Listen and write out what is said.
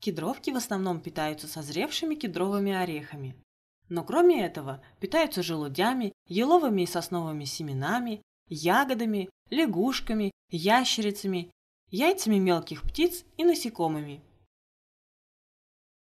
Кедровки в основном питаются созревшими кедровыми орехами. Но кроме этого питаются желудями, еловыми и сосновыми семенами, ягодами, лягушками, ящерицами, яйцами мелких птиц и насекомыми.